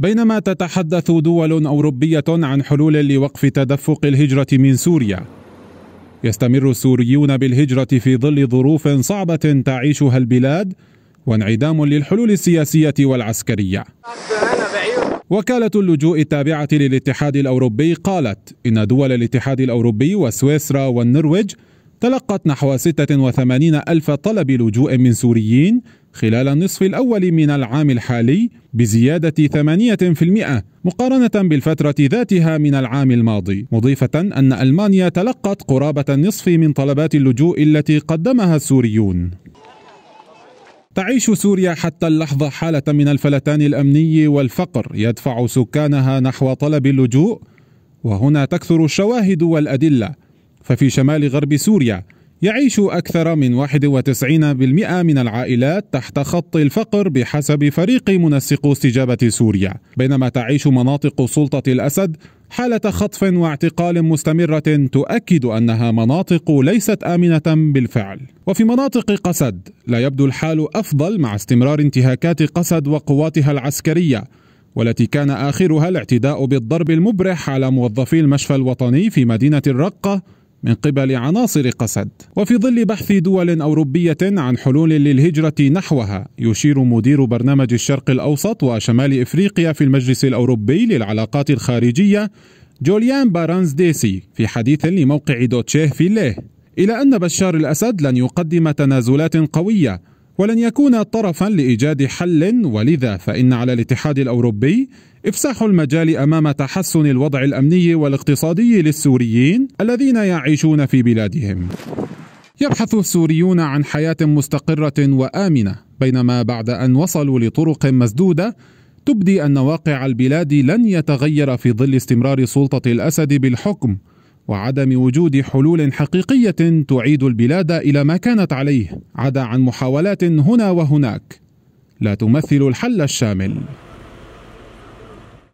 بينما تتحدث دول أوروبية عن حلول لوقف تدفق الهجرة من سوريا يستمر السوريون بالهجرة في ظل ظروف صعبة تعيشها البلاد وانعدام للحلول السياسية والعسكرية وكالة اللجوء التابعة للاتحاد الأوروبي قالت إن دول الاتحاد الأوروبي وسويسرا والنرويج تلقت نحو 86 ألف طلب لجوء من سوريين خلال النصف الأول من العام الحالي بزيادة 8% مقارنة بالفترة ذاتها من العام الماضي مضيفة أن ألمانيا تلقت قرابة النصف من طلبات اللجوء التي قدمها السوريون تعيش سوريا حتى اللحظة حالة من الفلتان الأمني والفقر يدفع سكانها نحو طلب اللجوء وهنا تكثر الشواهد والأدلة ففي شمال غرب سوريا يعيش أكثر من 91% من العائلات تحت خط الفقر بحسب فريق منسقو استجابة سوريا، بينما تعيش مناطق سلطة الأسد حالة خطف واعتقال مستمرة تؤكد أنها مناطق ليست آمنة بالفعل. وفي مناطق قسد لا يبدو الحال أفضل مع استمرار انتهاكات قسد وقواتها العسكرية، والتي كان آخرها الاعتداء بالضرب المبرح على موظفي المشفى الوطني في مدينة الرقة من قبل عناصر قسد وفي ظل بحث دول أوروبية عن حلول للهجرة نحوها يشير مدير برنامج الشرق الأوسط وشمال إفريقيا في المجلس الأوروبي للعلاقات الخارجية جوليان بارانز ديسي في حديث لموقع دوتشيه في ليه إلى أن بشار الأسد لن يقدم تنازلات قوية ولن يكون طرفا لايجاد حل ولذا فان على الاتحاد الاوروبي افساح المجال امام تحسن الوضع الامني والاقتصادي للسوريين الذين يعيشون في بلادهم. يبحث السوريون عن حياه مستقره وامنه بينما بعد ان وصلوا لطرق مسدوده تبدي ان واقع البلاد لن يتغير في ظل استمرار سلطه الاسد بالحكم وعدم وجود حلول حقيقيه تعيد البلاد الى ما كانت عليه عدا عن محاولات هنا وهناك لا تمثل الحل الشامل